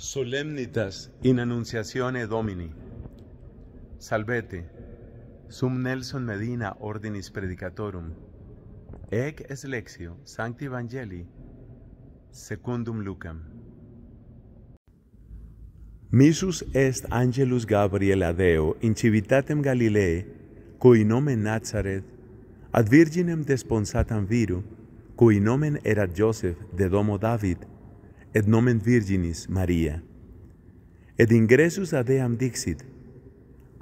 Solemnitas in annunciatione Domini. Salvete, sum Nelson Medina ordinis predicatorum. Ec es lexio Sancti Evangelii secundum Lucam. Missus est angelus Gabriel adeo in civitatem Galilei, cui nomen Nazareth, ad virginem desponsatam viru, cui nomen erat Joseph de domo David, et nomen Virginis Maria. Et ingressus ad eam dixit,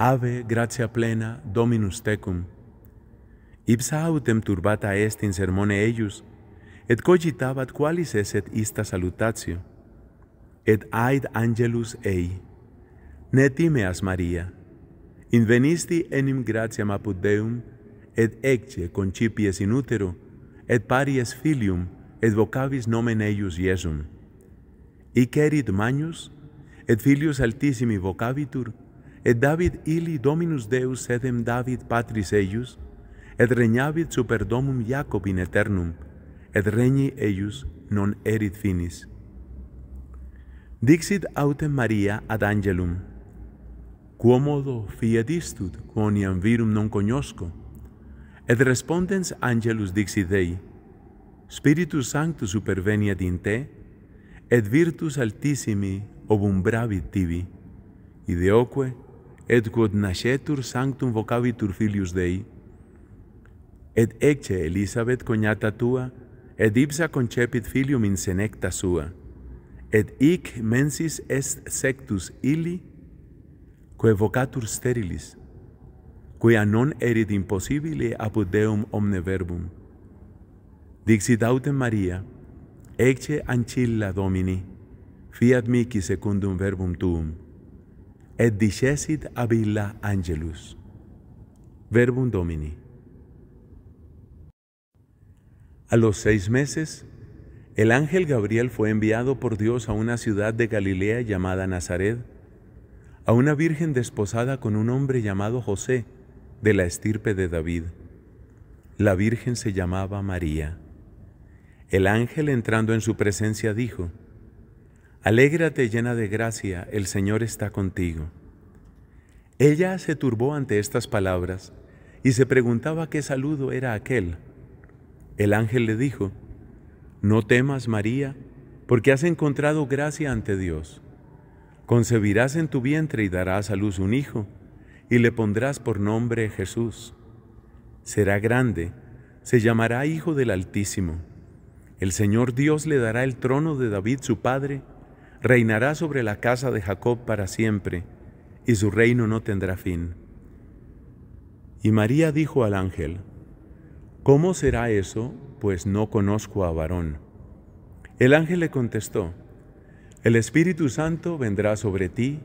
Ave, gratia plena, Dominus tecum. Ipsa autem turbata est in sermone eius, et cogitabat qualis eset ista salutatio. Et aid angelus ei, ne timeas Maria, invenisti enim gratiam apud Deum, et ecce concipies in utero, et paries filium, et vocavis nomen eius Iesum. Hic erit magnus, et filius altissimi vocavitur, et David ili Dominus Deus sedem David patris eius, et regnavit super domum Jacob in aeternum, et regni eius non erit finis. Dixit autem Maria ad angelum, Quomodo fiedistud, quoniam virum non cognosco, et respondens angelus dixit Dei, Spiritus Sanctus superveniat in te, et virtus altissimi obumbravit tibi, ideoque, et quod nascetur sanctum vocabitur filius Dei, et ecce Elisabet cognata tua, et ipsa concepit filium in senecta sua, et ic mensis est sectus illi, quae vocatur sterilis, quia non erit impossibile apud Deum omne verbum. Dixit autem Maria, Ecce ancilla Domini, fiat mihi secundum verbum tuum, et dicesit abilla angelus. Verbum Domini. A los seis meses, el ángel Gabriel fue enviado por Dios a una ciudad de Galilea llamada Nazaret, a una virgen desposada con un hombre llamado José, de la estirpe de David. La virgen se llamaba María. El ángel entrando en su presencia dijo, Alégrate llena de gracia, el Señor está contigo. Ella se turbó ante estas palabras y se preguntaba qué saludo era aquel. El ángel le dijo, No temas, María, porque has encontrado gracia ante Dios. Concebirás en tu vientre y darás a luz un hijo, y le pondrás por nombre Jesús. Será grande, se llamará Hijo del Altísimo el Señor Dios le dará el trono de David su padre, reinará sobre la casa de Jacob para siempre, y su reino no tendrá fin. Y María dijo al ángel, ¿Cómo será eso, pues no conozco a varón? El ángel le contestó, El Espíritu Santo vendrá sobre ti,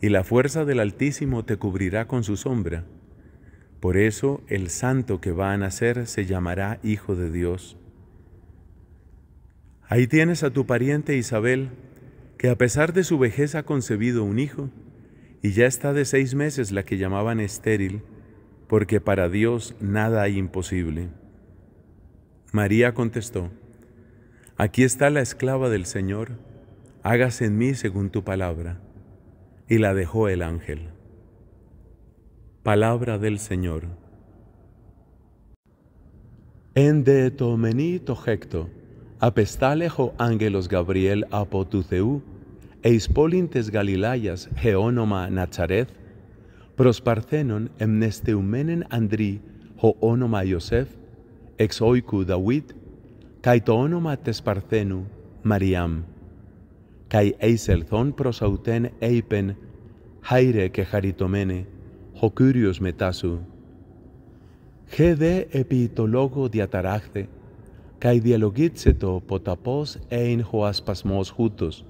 y la fuerza del Altísimo te cubrirá con su sombra. Por eso el santo que va a nacer se llamará Hijo de Dios. Ahí tienes a tu pariente Isabel, que a pesar de su vejez ha concebido un hijo, y ya está de seis meses la que llamaban estéril, porque para Dios nada hay imposible. María contestó, Aquí está la esclava del Señor, hágase en mí según tu palabra. Y la dejó el ángel. Palabra del Señor. En de to απεστάλεχο άγγελος Γαβριέλ από του Θεού, εις πόλην της Γαλιλαίας όνομα Νατσαρέθ, προς Παρθένον εμνεστεουμένεν ανδρή ο όνομα Ιωσέφ, εξ οίκου Δαβίτ, καί το όνομα της Παρθένου Μαριάμ καί εις ελθόν προς αυτέν έιπεν χάιρε και το ονομα της παρθενου μαριαμ και ελθον προς αυτεν ειπεν χαιρε και χαριτωμενε ο Κύριος μετά σου. Χε δε επί το λόγο διαταράχθε, kai to potapos ein ho aspasmos jutos,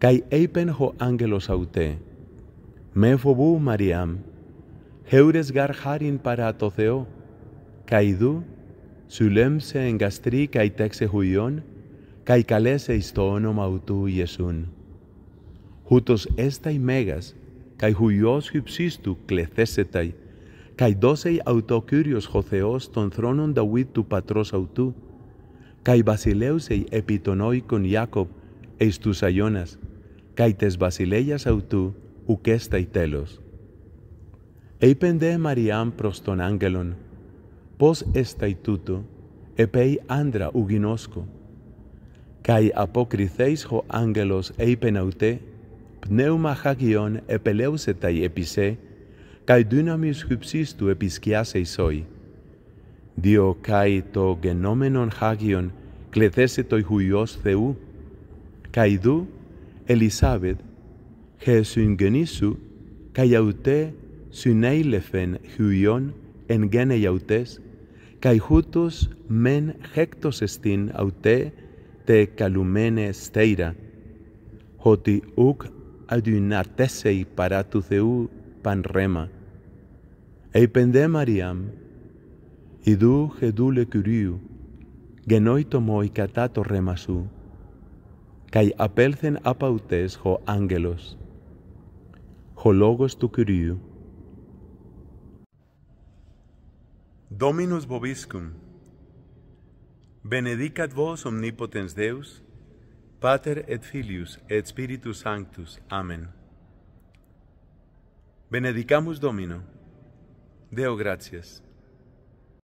kai eipen ho angelos aute, fobu mariam, heures gar harin para toceo, kai du, sulemse en gastri kai texe huion, kai kalese autu yesun. Jutos estai megas, kai huios hypsistu clecesetai, και αυτό αυτοκύριος ο Θεός των θρόνων Δαβίτ του πατρός αυτού, καί βασιλεύσεϊ επί τον οικον Ιάκωβ εις τους Αιώνας, καί τες βασιλέγιας αυτού οὐκέσται τέλος. Είπεν δε Μαριάν προς τον άγγελον, πώς εσταί τούτο, επέι άντρα ουγινώσκο. Καί αποκριθέις ο άγγελος είπεν αυτέ, πνεύμα χαγιών επελεύσε ταί επισέ, Καί δύναμις χυψής του επισκιάσε Διό καί το γενόμενον χάγιον κλεθέσε το Υιός Θεού. Καί δου, Ελισάβετ, χε συγγενήσου, καί αυτέ συνέηλεφεν Υιόν εν γένε αυτές, καί χούτος μεν χέκτος εστίν αυτέ τε καλουμένε στέιρα, ότι ουκ αδυναρτέσαι παρά του Θεού panrema. Eipende Mariam, idu gedule curiu, genoito moi catato remasu, cae apelcen apautes ho angelos, ho logos tu curiu. Dominus Bobiscum, benedicat vos omnipotens Deus, Pater et Filius et Spiritus Sanctus. Amen. Benedicamos Domino. Deo gracias.